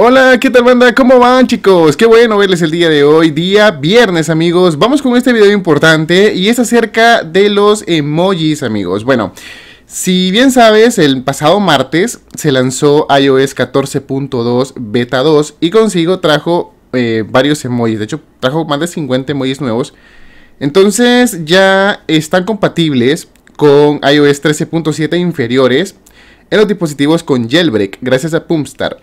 Hola, ¿qué tal banda? ¿Cómo van chicos? Qué bueno verles el día de hoy, día viernes amigos. Vamos con este video importante y es acerca de los emojis amigos. Bueno, si bien sabes, el pasado martes se lanzó iOS 14.2 Beta 2 y consigo trajo eh, varios emojis. De hecho, trajo más de 50 emojis nuevos. Entonces ya están compatibles con iOS 13.7 inferiores en los dispositivos con jailbreak gracias a Pumpstar.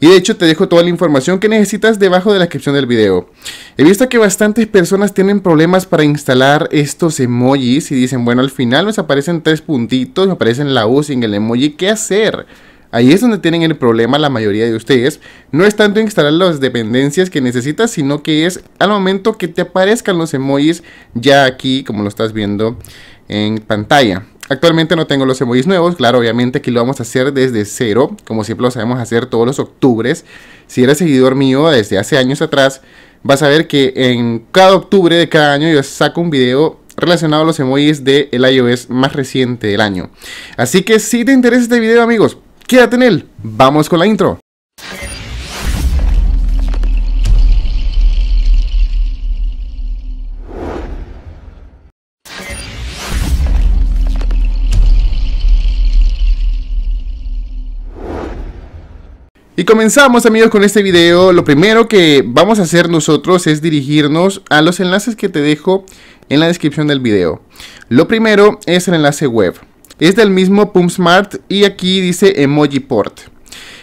Y de hecho te dejo toda la información que necesitas debajo de la descripción del video. He visto que bastantes personas tienen problemas para instalar estos emojis y dicen, bueno, al final nos aparecen tres puntitos, me aparecen la U sin el emoji, ¿qué hacer? Ahí es donde tienen el problema la mayoría de ustedes. No es tanto instalar las dependencias que necesitas, sino que es al momento que te aparezcan los emojis ya aquí, como lo estás viendo en pantalla. Actualmente no tengo los emojis nuevos, claro, obviamente aquí lo vamos a hacer desde cero, como siempre lo sabemos hacer todos los octubres. Si eres seguidor mío desde hace años atrás, vas a ver que en cada octubre de cada año yo saco un video relacionado a los emojis del iOS más reciente del año. Así que si te interesa este video amigos, quédate en él, vamos con la intro. Y comenzamos amigos con este video. Lo primero que vamos a hacer nosotros es dirigirnos a los enlaces que te dejo en la descripción del video. Lo primero es el enlace web. Es del mismo PumpSmart y aquí dice Emoji Port.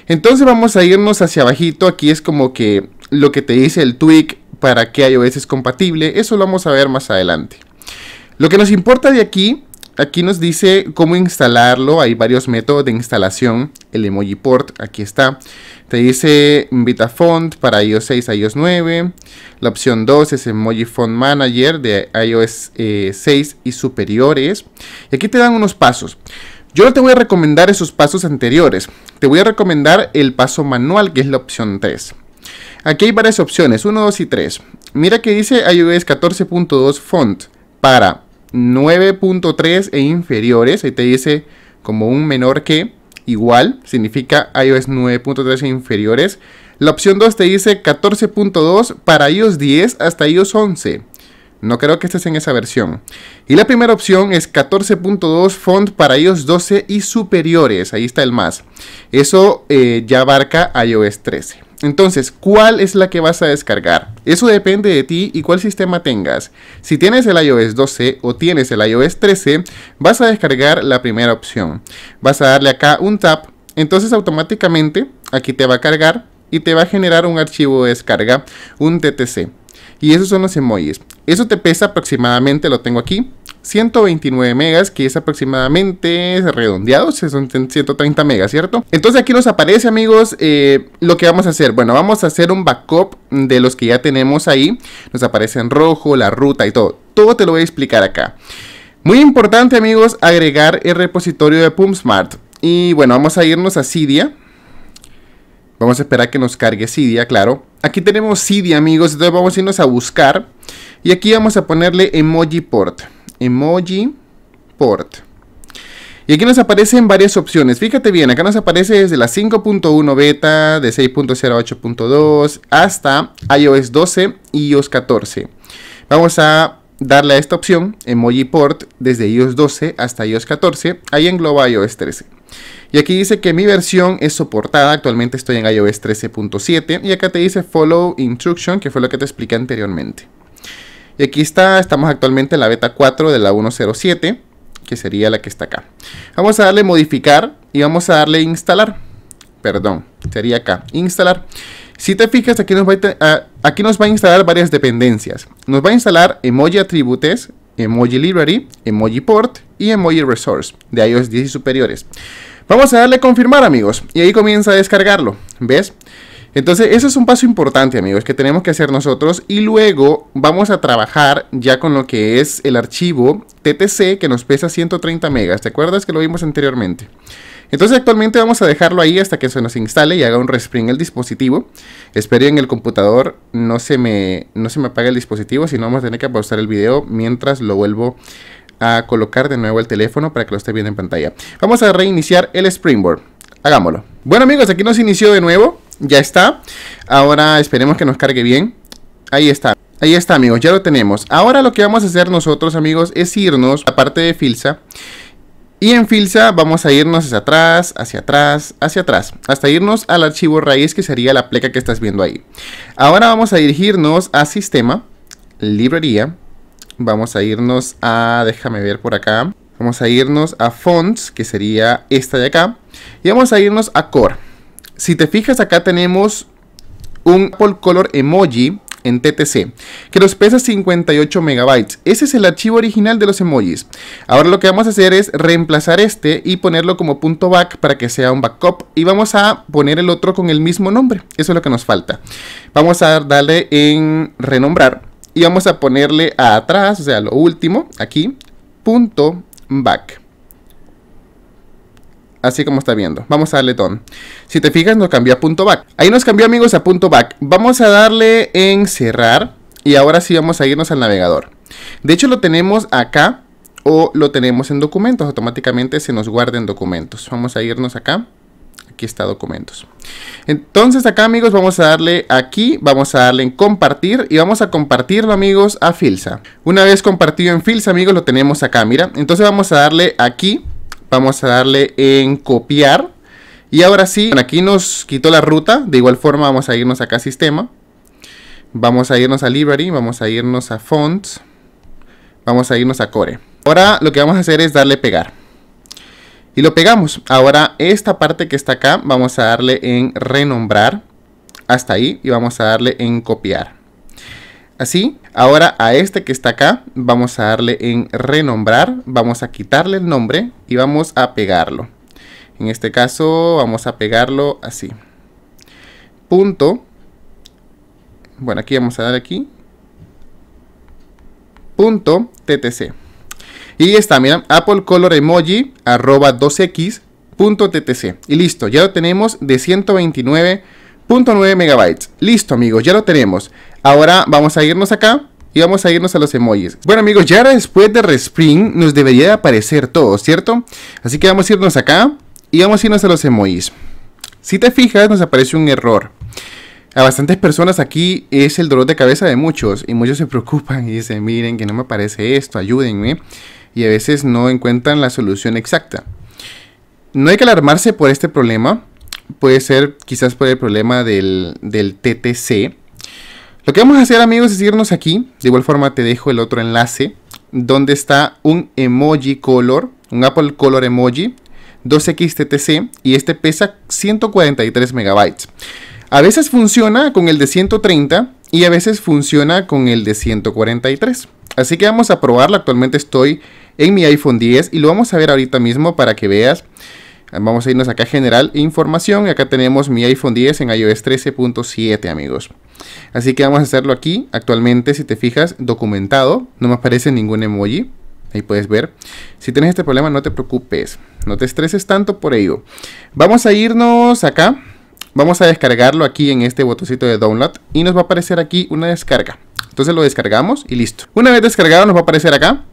Entonces vamos a irnos hacia abajito. Aquí es como que lo que te dice el tweak para que iOS es compatible. Eso lo vamos a ver más adelante. Lo que nos importa de aquí Aquí nos dice cómo instalarlo, hay varios métodos de instalación, el emoji port, aquí está. Te dice VitaFont para iOS 6 iOS 9. La opción 2 es Emoji Font Manager de iOS 6 eh, y superiores. Y aquí te dan unos pasos. Yo no te voy a recomendar esos pasos anteriores. Te voy a recomendar el paso manual, que es la opción 3. Aquí hay varias opciones, 1, 2 y 3. Mira que dice iOS 14.2 font para 9.3 e inferiores, ahí te dice como un menor que igual, significa iOS 9.3 e inferiores. La opción 2 te dice 14.2 para iOS 10 hasta iOS 11. No creo que estés en esa versión. Y la primera opción es 14.2 font para iOS 12 y superiores. Ahí está el más. Eso eh, ya abarca iOS 13. Entonces, ¿cuál es la que vas a descargar? Eso depende de ti y cuál sistema tengas. Si tienes el iOS 12 o tienes el iOS 13, vas a descargar la primera opción. Vas a darle acá un tap, entonces automáticamente aquí te va a cargar y te va a generar un archivo de descarga, un TTC. Y esos son los emojis. Eso te pesa aproximadamente, lo tengo aquí, 129 megas, que es aproximadamente redondeado, son 130 megas, ¿cierto? Entonces aquí nos aparece, amigos, eh, lo que vamos a hacer. Bueno, vamos a hacer un backup de los que ya tenemos ahí. Nos aparece en rojo, la ruta y todo. Todo te lo voy a explicar acá. Muy importante, amigos, agregar el repositorio de PumpSmart. Y bueno, vamos a irnos a Cydia. Vamos a esperar que nos cargue Cydia, claro. Aquí tenemos Cydia, amigos, entonces vamos a irnos a buscar y aquí vamos a ponerle emoji port. Emoji port. Y aquí nos aparecen varias opciones. Fíjate bien, acá nos aparece desde la 5.1 beta, de 6.0 a 8.2, hasta iOS 12 y iOS 14. Vamos a darle a esta opción, emoji port, desde iOS 12 hasta iOS 14. Ahí engloba iOS 13. Y aquí dice que mi versión es soportada, actualmente estoy en iOS 13.7 y acá te dice follow instruction, que fue lo que te expliqué anteriormente. Y aquí está, estamos actualmente en la beta 4 de la 107, que sería la que está acá. Vamos a darle modificar y vamos a darle instalar. Perdón, sería acá, instalar. Si te fijas, aquí nos, va a, ah, aquí nos va a instalar varias dependencias. Nos va a instalar emoji attributes, emoji library, emoji port y emoji resource de iOS 10 y superiores. Vamos a darle confirmar, amigos, y ahí comienza a descargarlo. ¿Ves? Entonces, eso es un paso importante, amigos, que tenemos que hacer nosotros. Y luego vamos a trabajar ya con lo que es el archivo TTC que nos pesa 130 megas. ¿Te acuerdas que lo vimos anteriormente? Entonces actualmente vamos a dejarlo ahí hasta que se nos instale y haga un respring el dispositivo. Espero en el computador no se me, no se me apague el dispositivo, sino vamos a tener que pausar el video mientras lo vuelvo a colocar de nuevo el teléfono para que lo esté viendo en pantalla. Vamos a reiniciar el Springboard. Hagámoslo. Bueno amigos, aquí nos inició de nuevo. Ya está. Ahora esperemos que nos cargue bien. Ahí está. Ahí está, amigos. Ya lo tenemos. Ahora lo que vamos a hacer nosotros, amigos, es irnos a la parte de Filsa. Y en Filsa vamos a irnos hacia atrás, hacia atrás, hacia atrás, hasta irnos al archivo raíz que sería la pleca que estás viendo ahí. Ahora vamos a dirigirnos a Sistema, Librería, vamos a irnos a, déjame ver por acá, vamos a irnos a Fonts, que sería esta de acá, y vamos a irnos a Core. Si te fijas acá tenemos un Apple Color Emoji en TTC, que nos pesa 58 megabytes. Ese es el archivo original de los emojis. Ahora lo que vamos a hacer es reemplazar este y ponerlo como punto .back para que sea un backup. Y vamos a poner el otro con el mismo nombre. Eso es lo que nos falta. Vamos a darle en renombrar y vamos a ponerle atrás, o sea, lo último, aquí, punto .back así como está viendo. Vamos a darle Si te fijas, nos cambió a punto back. Ahí nos cambió, amigos, a punto back. Vamos a darle en cerrar. Y ahora sí vamos a irnos al navegador. De hecho, lo tenemos acá o lo tenemos en documentos. Automáticamente se nos guarda en documentos. Vamos a irnos acá. Aquí está documentos. Entonces acá, amigos, vamos a darle aquí. Vamos a darle en compartir. Y vamos a compartirlo, amigos, a Filsa. Una vez compartido en Filza amigos, lo tenemos acá. Mira, entonces vamos a darle aquí vamos a darle en copiar y ahora sí, aquí nos quitó la ruta, de igual forma vamos a irnos acá a sistema, vamos a irnos a library, vamos a irnos a fonts, vamos a irnos a core. Ahora lo que vamos a hacer es darle pegar. Y lo pegamos. Ahora esta parte que está acá vamos a darle en renombrar hasta ahí y vamos a darle en copiar. Así, ahora a este que está acá vamos a darle en renombrar, vamos a quitarle el nombre y vamos a pegarlo. En este caso vamos a pegarlo así. Punto. Bueno, aquí vamos a dar aquí. Punto TTC. Y está, mira, Apple Color Emoji arroba 2x punto TTC. Y listo, ya lo tenemos de 129.9 megabytes. Listo amigos, ya lo tenemos. Ahora vamos a irnos acá y vamos a irnos a los emojis. Bueno amigos, ya después de Respring nos debería aparecer todo, ¿cierto? Así que vamos a irnos acá y vamos a irnos a los emojis. Si te fijas, nos aparece un error. A bastantes personas aquí es el dolor de cabeza de muchos y muchos se preocupan y dicen, miren que no me aparece esto, ayúdenme. Y a veces no encuentran la solución exacta. No hay que alarmarse por este problema. Puede ser quizás por el problema del, del TTC, lo que vamos a hacer amigos es irnos aquí, de igual forma te dejo el otro enlace, donde está un emoji color, un Apple Color Emoji 2XTTC y este pesa 143 megabytes. A veces funciona con el de 130 y a veces funciona con el de 143. Así que vamos a probarlo, actualmente estoy en mi iPhone 10 y lo vamos a ver ahorita mismo para que veas. Vamos a irnos acá a general información y acá tenemos mi iPhone 10 en iOS 13.7 amigos. Así que vamos a hacerlo aquí. Actualmente, si te fijas, documentado. No me aparece ningún emoji. Ahí puedes ver. Si tienes este problema, no te preocupes. No te estreses tanto por ello. Vamos a irnos acá. Vamos a descargarlo aquí en este botoncito de download. Y nos va a aparecer aquí una descarga. Entonces lo descargamos y listo. Una vez descargado nos va a aparecer acá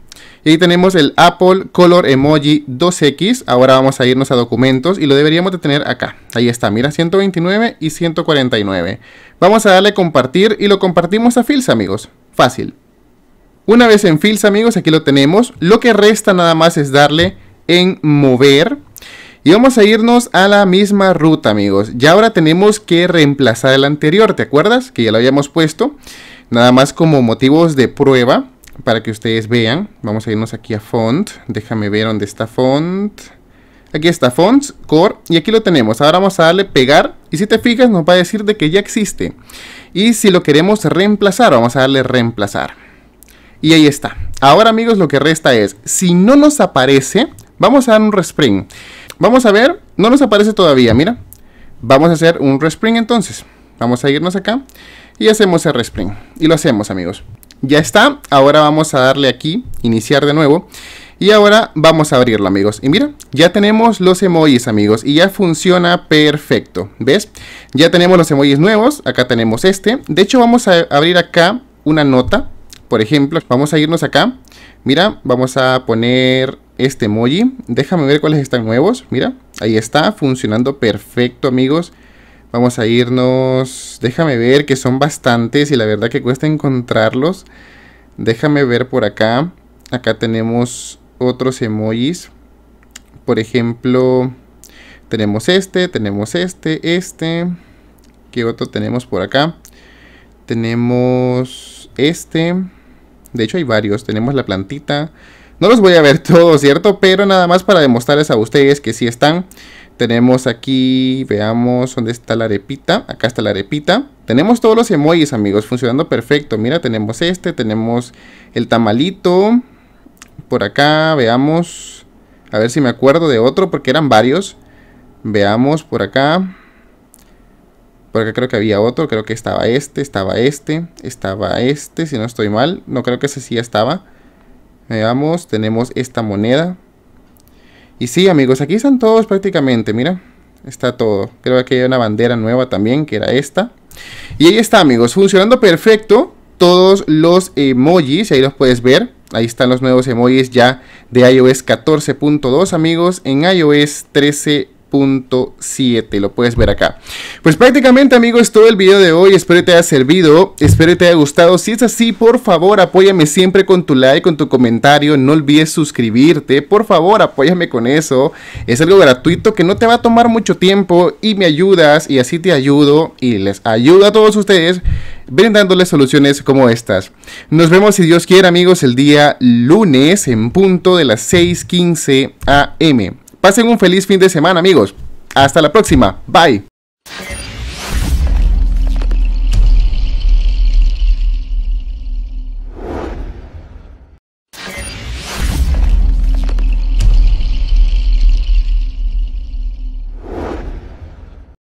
y ahí tenemos el Apple Color Emoji 2X. Ahora vamos a irnos a documentos y lo deberíamos de tener acá. Ahí está, mira, 129 y 149. Vamos a darle compartir y lo compartimos a Fils, amigos. Fácil. Una vez en fils amigos, aquí lo tenemos. Lo que resta nada más es darle en mover. Y vamos a irnos a la misma ruta, amigos. Ya ahora tenemos que reemplazar el anterior, ¿te acuerdas? Que ya lo habíamos puesto. Nada más como motivos de prueba para que ustedes vean. Vamos a irnos aquí a font. Déjame ver dónde está font. Aquí está fonts, core y aquí lo tenemos. Ahora vamos a darle pegar y si te fijas nos va a decir de que ya existe. Y si lo queremos reemplazar, vamos a darle reemplazar. Y ahí está. Ahora amigos lo que resta es, si no nos aparece, vamos a dar un respring. Vamos a ver, no nos aparece todavía, mira. Vamos a hacer un respring entonces. Vamos a irnos acá y hacemos el respring. Y lo hacemos amigos. Ya está, ahora vamos a darle aquí, iniciar de nuevo. Y ahora vamos a abrirlo amigos. Y mira, ya tenemos los emojis amigos y ya funciona perfecto. ¿Ves? Ya tenemos los emojis nuevos, acá tenemos este. De hecho vamos a abrir acá una nota. Por ejemplo, vamos a irnos acá. Mira, vamos a poner este emoji. Déjame ver cuáles están nuevos. Mira, ahí está, funcionando perfecto amigos. Vamos a irnos. Déjame ver que son bastantes y la verdad que cuesta encontrarlos. Déjame ver por acá. Acá tenemos otros emojis. Por ejemplo, tenemos este, tenemos este, este. ¿Qué otro tenemos por acá? Tenemos este. De hecho hay varios. Tenemos la plantita. No los voy a ver todos, ¿cierto? Pero nada más para demostrarles a ustedes que sí están. Tenemos aquí, veamos dónde está la arepita. Acá está la arepita. Tenemos todos los emojis, amigos, funcionando perfecto. Mira, tenemos este, tenemos el tamalito. Por acá, veamos. A ver si me acuerdo de otro, porque eran varios. Veamos por acá. Por acá creo que había otro, creo que estaba este, estaba este, estaba este, si no estoy mal. No creo que ese sí estaba. Veamos, tenemos esta moneda. Y sí, amigos, aquí están todos prácticamente, mira. Está todo. Creo que hay una bandera nueva también, que era esta. Y ahí está, amigos, funcionando perfecto todos los emojis, ahí los puedes ver. Ahí están los nuevos emojis ya de iOS 14.2, amigos. En iOS 13 lo puedes ver acá. Pues prácticamente amigos, todo el video de hoy. Espero te haya servido. Espero te haya gustado. Si es así, por favor, apóyame siempre con tu like, con tu comentario. No olvides suscribirte. Por favor, apóyame con eso. Es algo gratuito que no te va a tomar mucho tiempo y me ayudas y así te ayudo y les ayuda a todos ustedes brindándoles soluciones como estas. Nos vemos si Dios quiere amigos el día lunes en punto de las 6.15 am. Pasen un feliz fin de semana amigos. Hasta la próxima. Bye.